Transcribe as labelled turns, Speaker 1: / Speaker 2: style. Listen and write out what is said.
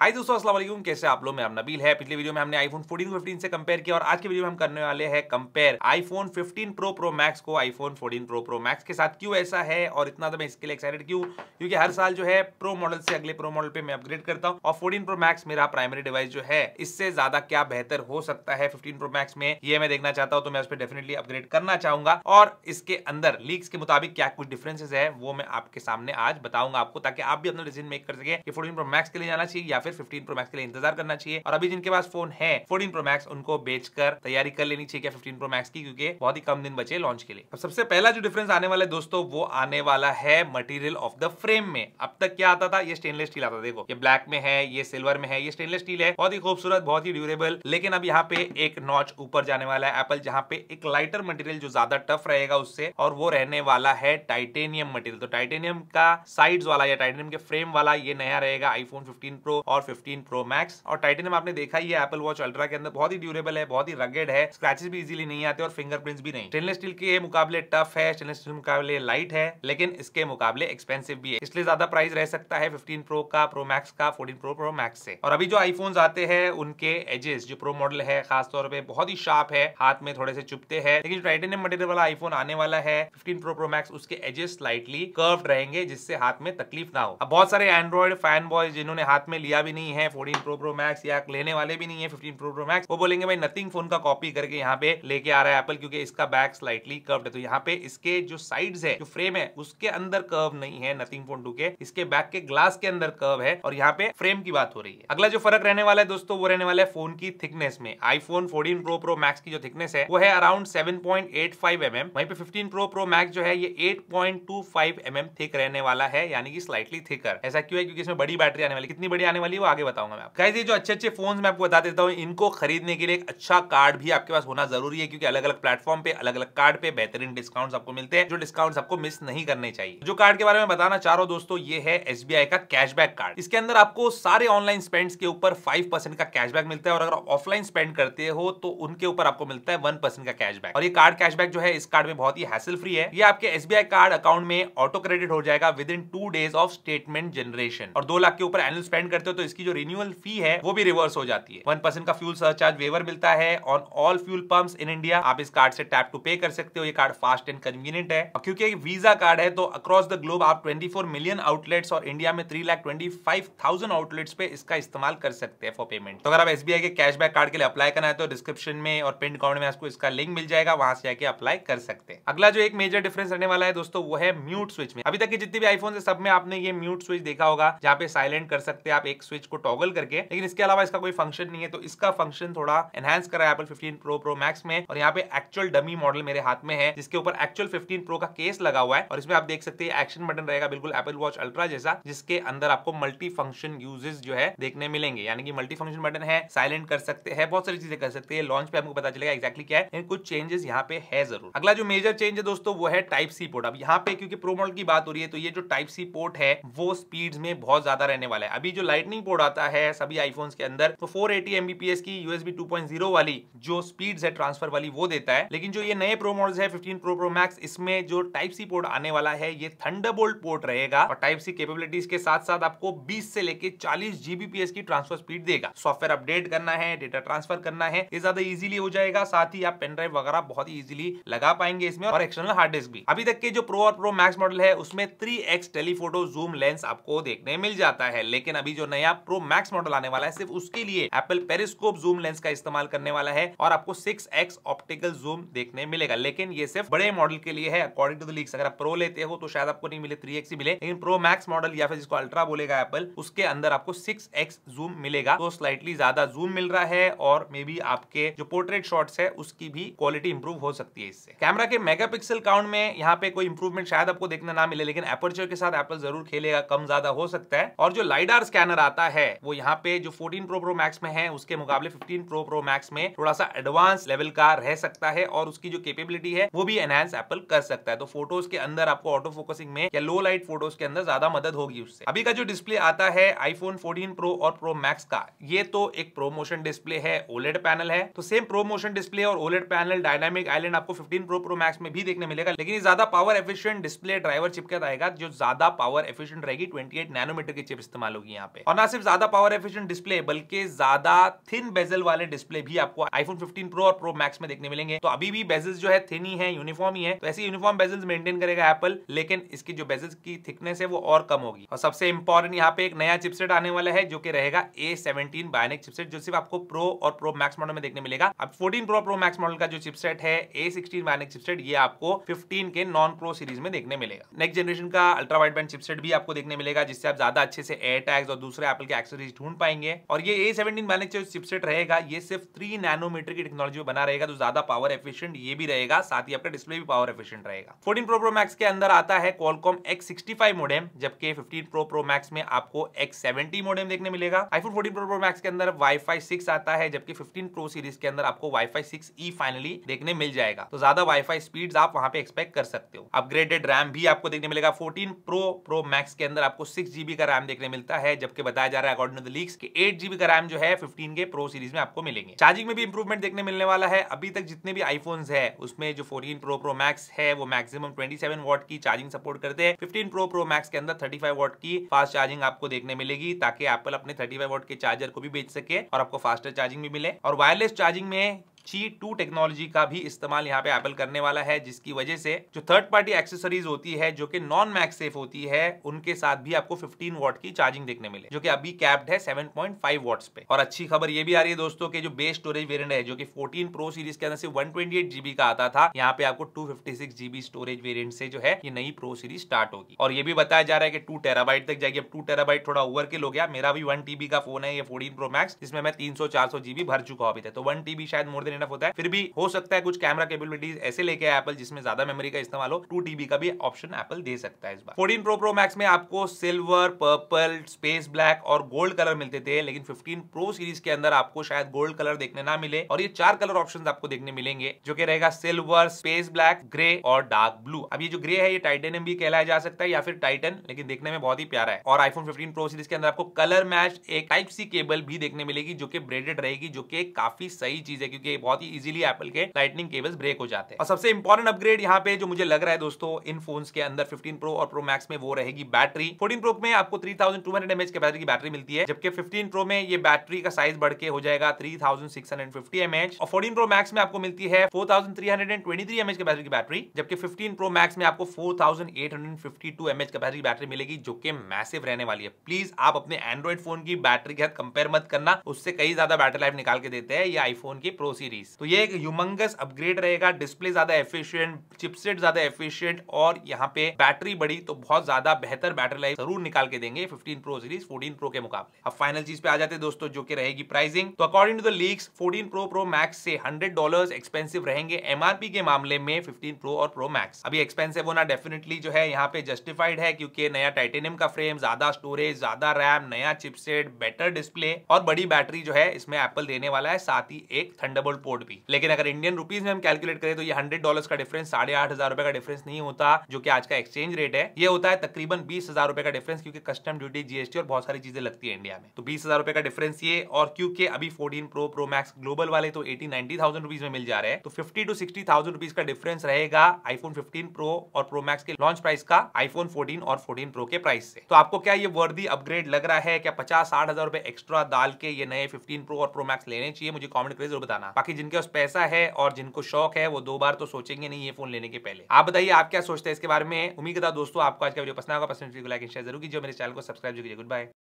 Speaker 1: हाय दोस्तों अस्सलाम वालेकुम कैसे आप लोग मैं नबील है पिछले वीडियो में हमने आईफोन 14 को 15 से कंपेयर किया और आज के वीडियो में हम करने वाले हैं compare iPhone 15 pro pro max को आईफोन 14 प्रो प्रो मैक्स के साथ क्यों ऐसा है और इतना तो मैं इसके लिए एक्साइटेड क्यों क्योंकि हर साल जो है प्रो मॉडल से अगले प्रो मॉडल पे मैं अपग्रेड करता हूँ और फोर्टीन प्रो मैक्स मेरा प्राइमरी डिवाइस जो है इससे ज्यादा क्या बेहतर हो सकता है फिफ्टीन प्रो मैक्स में ये मैं देखना चाहता हूँ तो मैं उस पर डेफिनेटली अपग्रेड करना चाहूंगा और इसके अंदर लीक्स के मुताबिक क्या कुछ डिफरेंसेज है वो मैं आपके सामने आज बताऊंगा आपको ताकि आप भी अपना डिसीजन मेक कर सके फोर्टीन प्रो मैक्स के लिए जाना चाहिए या फिर फिफ्टीन प्रो मैक्स के लिए इंतजार करना चाहिए और अभी जिनके पास फोन है फोर्टीन प्रो मैक्स उनको बेचकर तैयारी कर लेनी चाहिए क्या फिफ्टीन प्रो मैक्स की क्योंकि बहुत ही कम दिन बचे लॉन्च के लिए अब सबसे पहला जो डिफरेंस आने वाला है दोस्तों वो आने वाला है मटेरियल ऑफ द फ्रेम में अब तक क्या आता था ये स्टेनलेस स्टील आता देखो ये ब्लैक में है ये सिल्वर में है ये स्टेनलेस स्टील है बहुत ही खूबसूरत बहुत ही ड्यूरेबल लेकिन अब यहाँ पे एक नॉच ऊपर जाने वाला है एप्पल जहाँ पे एक लाइटर मटेरियल जो ज्यादा टफ रहेगा उससे और वो रहने वाला है टाइटेनियम मटेरियल तो टाइटेनियम का साइड वाला या टाइटेनियम के फ्रेम वाला ये नया रहेगा आईफोन फिफ्टीन प्रो और और 15 प्रो मैक्स और टाइटेनियम आपने देखा ही है एपल वॉच अल्ट्रा के अंदर बहुत ही ड्यूरेबल है बहुत ही रगेड है स्क्रेचेस भी इजीली नहीं आते और फिंगरप्रिंट्स भी नहीं स्टेनलेस स्टील के मुकाबले टफ है स्टेनलेस स्टील मुकाबले लाइट है लेकिन इसके मुकाबले एक्सपेंसिव भी है इसलिए ज्यादा प्राइस रह सकता है फिफ्टीन प्रो का प्रो मैक्स का फोर्टीन प्रो प्रो मैक्स से और अभी जो आईफोन आते हैं उनके एजेस जो प्रो मॉडल है खासतौर पर बहुत ही शार्प है हाथ में थोड़े से चुपते हैं लेकिन टाइटेनियम मटेरियल वाला आईफोन आने वाला है फिफ्टीन प्रो प्रो मैक्स उसके एजेस स्लाइटली कर्व रहेंगे जिससे हाथ में तकलीफ ना हो अब बहुत सारे एंड्रॉइड फैन बॉय जिन्होंने हाथ में लिया भी नहीं है फोर्टीन प्रो प्रो मैक्स या लेने वाले भी नहीं है फिफ्टीन प्रो प्रो मैक्स वो बोलेंगे भाई नथिंग फोन का कॉपी करके यहाँ पे लेके आ रहा है एप्पल क्योंकि इसका बैक स्लाइटली कर्व है तो यहाँ पे इसके जो साइड है जो फ्रेम है उसके अंदर कर्व नहीं है नथिंग फोन टू के इसके बैक के ग्लास के अंदर कर्व है और यहाँ पे फ्रेम की बात हो रही है अगला जो फर्क रहने वाला है दोस्तों वो रहने वाला है फोन की थिकनेस में iPhone fourteen pro pro max की जो थिकनेस है वो है around seven point eight five M M वहीं पे फिफ्टीन प्रो प्रो मैक्स जो है ये eight point two five M M thick रहने वाला है यानी कि स्लाइटली थिकर ऐसा क्यों है क्योंकि इसमें बड़ी बैटरी आने वाली कितनी बड़ी आने वाली लिए वो आगे बताऊंगा मैं कैसे जो अच्छे अच्छे फोन मैं आपको बता देता हूँ इनको खरीदने के लिए एक अच्छा कार्ड भी आपके पास होना जरूरी है क्योंकि अलग अलग प्लेटफॉर्म पे अलग अलग कार्ड पे बेहतरीन डिस्काउंट आपको मिलते हैं जो डिस्काउंट आपको मिस नहीं करने चाहिए जो कार्ड के बारे में बताना चाह रहा हूँ दोस्तों ये है एस का कैशबैक कार्ड इसके अंदर आपको सारे ऑनलाइन स्पेंड के ऊपर फाइव का कैशबैक मिलता है और अगर ऑफलाइन स्पेंड करते हो तो उनके ऊपर आपको मिलता है वन का कैशबैक और ये कार्ड कैशबैक जो है इस कार्ड में बहुत ही हैसल फ्री है ये आपके एस कार्ड अकाउंट में ऑटो क्रेडिट हो जाएगा within two days of statement generation और दो लाख के ऊपर एनुअल स्पेंड करते हो तो इसकी जो रिन्यूअल फी है वो भी रिवर्स हो जाती है वन परसेंट का फ्यूल सरचार्ज वेवर मिलता है on all fuel pumps in India आप इस कार्ड से टैप टू पे कर सकते हो ये कार्ड फास्ट एंड कन्वीनियंट है और क्योंकि वीजा कार्ड है तो अक्रॉस द ग्लोब आप ट्वेंटी मिलियन आउटलेट्स और इंडिया में three lakh twenty five thousand outlets पे इसका इस्तेमाल कर सकते हैं फॉर पेमेंट तो अगर आप एसबीआई के कैशबैक कार्ड के लिए अप्लाई करना है तो डिस्क्रिप्शन में और पिन कॉमेंट में आपको इसका लिंक मिल जाएगा वहां से जाके अप्लाई कर सकते हैं अगला जो एक मेजर डिफरेंस रहने वाला है दोस्तों वो है म्यूट स्विच में अभी तक जितने भी आईफोन है सब में आपने ये म्यूट स्विच देखा होगा जहाँ पे साइलेंट कर सकते हैं आप एक स्विच स्विच को टॉगल करके लेकिन इसके अलावा इसका कोई फंक्शन नहीं है तो इसका फंक्शन थोड़ा एनहांस करा है एप्पल प्रो प्रो मैक्स में और यहाँ पे एक्चुअल डमी मॉडल मेरे हाथ में है जिसके ऊपर एक्चुअल फिफ्टीन प्रो का केस लगा हुआ है और इसमें आप देख सकते हैं एक्शन बटन रहेगा बिल्कुल एपल वॉच अल्ट्रा जैसा जिसके अंदर आपको मल्टी फंक्शन यूजेस जो है देखने मिलेंगे यानी कि मल्टी फंक्शन बटन है साइलेंट कर सकते हैं बहुत सारी चीजें कर सकते हैं लॉन्च पे हमको पता चलेगा एक्जैक्टली क्या है कुछ चेंजेस यहाँ पे है जरूर अगला जो मेजर चेंज है दोस्तों वो है टाइप सी पोर्ट अब यहाँ पे क्योंकि प्रो मॉडल की बात हो रही है तो ये जो टाइप सी पोर्ट है वो स्पीड में बहुत ज्यादा रहने वाला है अभी जो लाइटनिंग पोर्ट आता है सभी आईफोन के अंदर तो 480 एटी एमबीपीएस की यूएसबी 2.0 वाली जो स्पीड है ट्रांसफर वाली वो देता है लेकिन जो ये नए प्रो मॉडल है 15 प्रो प्रो मैक्स इसमें जो टाइप सी पोर्ट आने वाला है ये थंडरबोल्ट पोर्ट रहेगा और टाइप सी केपेबिलिटीज के साथ साथ आपको 20 से लेके 40 जीबीपीएस की ट्रांसफर स्पीड देगा सॉफ्टवेयर अपडेट करना है डेटा ट्रांसफर करना है ये ज्यादा इजिली हो जाएगा साथ ही आप पेनड्राइव वगैरह बहुत ही लगा पाएंगे इसमें और एक्सटर्नल हार्ड डिस्क भी अभी तक के जो प्रो और प्रो मैक्स मॉडल है उसमें थ्री टेलीफोटो जूम लेंस आपको देखने मिल जाता है लेकिन अभी जो नया नया प्रो मैक्स मॉडल आने वाला है सिर्फ उसके लिए एप्पल पेरिस्कोप जूम लेंस का इस्तेमाल करने वाला है और आपको सिक्स एक्स ऑप्टिकल जूम देखने मिलेगा लेकिन ये सिर्फ बड़े मॉडल के लिए है अकॉर्डिंग टू द लीक्स अगर आप प्रो लेते हो तो शायद आपको नहीं मिले थ्री एक्स ही मिले लेकिन प्रो मैक्स मॉडल या फिर जिसको अल्ट्रा बोलेगा एप्पल उसके अंदर आपको सिक्स एक्स जूम मिलेगा तो स्लाइटली ज्यादा जूम मिल रहा है और मे बी आपके जो पोर्ट्रेट शॉट्स है उसकी भी क्वालिटी इंप्रूव हो सकती है इससे कैमरा के मेगापिक्सल काउंट में यहाँ पे कोई इंप्रूवमेंट शायद आपको देखने ना मिले लेकिन एपर्चर के साथ एप्पल जरूर खेलेगा कम ज्यादा हो सकता है और जो लाइडार स्कैनर आता आता है वो यहाँ पे जो 14 प्रो प्रो मैक्स में है उसके मुकाबले 15 प्रो प्रो मैक्स में थोड़ा सा एडवांस लेवल का रह सकता है और उसकी जो केपेबिलिटी है वो भी एनहांस एप्पल कर सकता है तो फोटोज के अंदर आपको ऑटो फोकसिंग में या लो लाइट फोटोज के अंदर ज्यादा मदद होगी उससे अभी का जो डिस्प्ले आता है आईफोन फोर्टीन प्रो और प्रो मैक्स का ये तो एक प्रोमोशन डिस्प्ले है ओलेड पैनल है तो सेम प्रोमोशन डिस्प्ले और ओलेड पैनल डायनामिक आईलैंड आपको फिफ्टीन प्रो प्रो मैक्स में भी देखने मिलेगा लेकिन ज्यादा power efficient display driver chip आएगा जो ज्यादा पावर एफिशियंट रहेगी ट्वेंटी एट नैनोमीटर की चिप इस्तेमाल होगी यहाँ पे और ना सिर्फ ज्यादा पावर एफिशिएंट डिस्प्ले बल्कि ज्यादा थिन बेजल वाले डिस्प्ले भी आपको आईफोन 15 प्रो और प्रो मैक्स में देखने मिलेंगे तो अभी भी बेजल्स जो है थिन ही है यूनिफॉर्म ही है तो ऐसे यूनिफॉर्म बेजल्स मेंटेन करेगा एप्पल लेकिन इसकी जो बेजल्स की थिकनेस है वो और कम होगी और सबसे इंपॉर्टेंट यहाँ पे एक नया चिपसेट आने वाला है जो कि रहेगा ए सेवनटीन चिपसेट जो सिर्फ आपको प्रो और प्रो मैक्स मॉडल में देखने मिलेगा अब fourteen pro pro max model का जो चिपसेट है ए सिक्सटीन चिपसेट ये आपको फिफ्टीन के नॉन प्रो सीरीज में देखने मिलेगा नेक्स्ट जनरेशन का अल्ट्रा वाइड बैंड चिपसेट भी आपको देखने मिलेगा जिससे आप ज्यादा अच्छे से एयर टैग्स और दूसरे एप्पल के एक्सेसरीज ढूंढ पाएंगे और ये ए सेवेंटीन बैलेंस जो चिपसेट रहेगा ये सिर्फ थ्री नैनोमीटर की टेक्नोलॉजी में बना रहेगा तो ज्यादा पावर एफिशिएंट ये भी रहेगा साथ ही आपका डिस्प्ले भी पावर एफिशिएंट रहेगा फोर्टीन प्रो प्रो मैक्स के अंदर आता है कॉलकॉम एक्स सिक्सटी मोडेम जबकि फिफ्टीन प्रो प्रो मैक्स में आपको एक्स सेवेंटी मोडेम देखने मिलेगा iPhone fourteen pro pro max के अंदर वाईफाई सिक्स आता है जबकि फिफ्टीन प्रो सीरीज के अंदर आपको वाईफाई सिक्स ई फाइनली देखने मिल जाएगा तो ज्यादा वाईफाई स्पीड आप वहां पे एक्सपेक्ट कर सकते हो अपग्रेडेड रैम भी आपको देखने मिलेगा फोर्टीन प्रो प्रो मैक्स के अंदर आपको सिक्स जीबी का रैम देखने मिलता है जबकि बताया बताया जा रहा है अकॉर्डिंग टू द लीक्स कि 8 जीबी का रैम जो है 15 के प्रो सीरीज में आपको मिलेंगे चार्जिंग में भी इंप्रूवमेंट देखने मिलने वाला है अभी तक जितने भी आईफोन है उसमें जो 14 प्रो प्रो मैक्स है वो मैक्सिमम 27 वॉट की चार्जिंग सपोर्ट करते हैं फिफ्टीन प्रो प्रो मैक्स के अंदर थर्टी फाइव की फास्ट चार्जिंग आपको देखने मिलेगी ताकि एप्पल अपने थर्टी फाइव के चार्जर को भी बेच सके और आपको फास्टर चार्जिंग भी मिले और वायरलेस चार्जिंग में ची टू टेक्नोलॉजी का भी इस्तेमाल यहाँ पे एपल करने वाला है जिसकी वजह से जो थर्ड पार्टी एक्सेसरीज होती है जो कि नॉन मैक सेफ होती है उनके साथ भी आपको 15 वॉट की चार्जिंग देखने मिले जो कि अभी कैप्ड है 7.5 वॉट्स पे और अच्छी खबर ये भी आ रही है दोस्तों के जो बेस स्टोरेज वेरियंट है जो की फोर्टीन प्रो सीरीज के अंदर से वन जीबी का आता था यहाँ पे आपको टू जीबी स्टोरेज वेरियंट से जो है ये नई प्रो सीरीज स्टार्ट होगी और ये भी बताया जा रहा है कि टू टेराबाइट तक जाएगी अब टू टेराबाइट थोड़ा ओवर के लोग गया मेरा भी वन टीबी का फोन है ये फोर्टीन प्रो मैक्स जिसमें मैं तीन सौ भर चुका अभी तो वन टीबी शायद मोर देन इनफ होता है फिर भी हो सकता है कुछ कैमरा केबिलिटीज ऐसे लेके आए एप्पल जिसमें ज्यादा मेमोरी का इस्तेमाल हो टू टीबी का भी ऑप्शन एप्पल दे सकता है इस बार फोर्टीन प्रो प्रो मैक्स में आपको सिल्वर पर्पल स्पेस ब्लैक और गोल्ड कलर मिलते थे लेकिन फिफ्टीन प्रो सीरीज के अंदर आपको शायद गोल्ड कलर देखने ना मिले और ये चार कलर ऑप्शन आपको देखने मिलेंगे जो कि रहेगा सिल्वर स्पेस ब्लैक ग्रे और डार्क ब्लू अब ये जो ग्रे है ये टाइटेनियम भी कहलाया जा सकता है या फिर टाइटन लेकिन देखने में बहुत ही प्यारा है और आईफोन 15 प्रो सीरीज के अंदर आपको कलर मैच एक टाइप सी केबल भी देखने मिलेगी जो कि ब्रेडेड रहेगी जो कि काफी सही चीज है क्योंकि बहुत ही इजिली एपल के लाइटनिंग केबल्स ब्रेक हो जाते हैं और सबसे इंपॉर्टेंट अपग्रेड यहाँ पे जो मुझे लग रहा है दोस्तों इन फोन के अंदर फिफ्टीन प्रो और प्रो मैक्स में वो रहेगी बैटरी फोर्टीन प्रो में आपको थ्री थाउजेंड टू हंड्रेड की बैटरी की बैटरी मिलती है जबकि फिफ्टीन प्रो में ये बैटरी का साइज बढ़ के हो जाएगा थ्री थाउजेंड और फोर्टीन प्रो मैक्स में आपको मिलती है four thousand three hundred three की बैटरी की बैटरी जबकि फिफ्टीन प्रो मैक्स में आपको four thousand eight hundred fifty two की बैटरी बैटरी मिलेगी जो कि मैसिव रहने वाली है प्लीज आप अपने एंड्रॉइड फोन की बैटरी के साथ कंपेयर मत करना उससे कई ज्यादा बैटरी लाइफ निकाल के देते हैं या आईफोन की प्रो सीरीज तो ये एक ह्यूमंगस अपग्रेड रहेगा डिस्प्ले ज्यादा एफिशियंट चिपसेट ज्यादा एफिशियंट और यहाँ पे बैटरी बड़ी तो बहुत ज्यादा बेहतर बैटरी लाइफ जरूर निकाल के देंगे 15 प्रो सीरीज 14 प्रो के मुकाबले अब फाइनल चीज पे आ जाते हैं दोस्तों जो कि रहेगी प्राइसिंग तो according to the leaks 14 pro pro max से 100 डॉलर्स एक्सपेंसिव रहेंगे एमआरपी के मामले में 15 प्रो और प्रो मैक्स अभी एक्सपेंसिव होना डेफिनेटली जो है यहाँ पे जस्टिफाइड है क्योंकि नया टाइटेनियम का फ्रेम ज्यादा स्टोरेज ज्यादा रैम नया चिपसेट बेटर डिस्प्ले और बड़ी बैटरी जो है इसमें एप्पल देने वाला है साथ ही एक थंडरबोल्ट पोर्ट भी लेकिन अगर इंडियन रुपीज में हम कैलकुलेट करें तो ये हंड्रेड डॉलर का डिफरेंस साढ़े आठ हजार रुपए का डिफरेंस नहीं होता जो कि आज का एक्सचेंज रेट है ये होता है तकरीबन बीस हजार रुपए का डिफरेंस क्योंकि कस्टम ड्यूटी जीएसटी और बहुत सारी चीजें लगती है इंडिया में तो बीस हजार रुपए का डिफरेंस ये और क्योंकि अभी fourteen pro pro max global वाले तो एटी नाइनटी थाउजेंड रुपीज में मिल जा रहे हैं तो fifty two sixty thousand rupees का डिफरेंस रहेगा आईफोन फिफ्टीन प्रो और प्रो मैक्स के लॉन्च प्राइस का आईफोन फोर्टीन और फोर्टीन प्रो के प्राइस से तो आपको क्या ये वर्दी अपग्रेड लग रहा है क्या पचास साठ हजार रुपए एक्स्ट्रा डाल के ये नए फिफ्टीन प्रो और प्रो मैक्स लेने चाहिए मुझे कॉमेंट करके जरूर बताना बाकी जिनके पास पैसा है और जिनको शौक है वो दो बार तो सोचेंगे नहीं ये फोन लेने के पहले आप बताइए आप क्या सोचते हैं इसके बारे में उम्मीद करता दोस्तों आपको आज का वीडियो पसंद होगा पसंद लाइक तो शेयर जरूर कीजिए मेरे चैनल को सब्सक्राइब कीजिए गुड बाय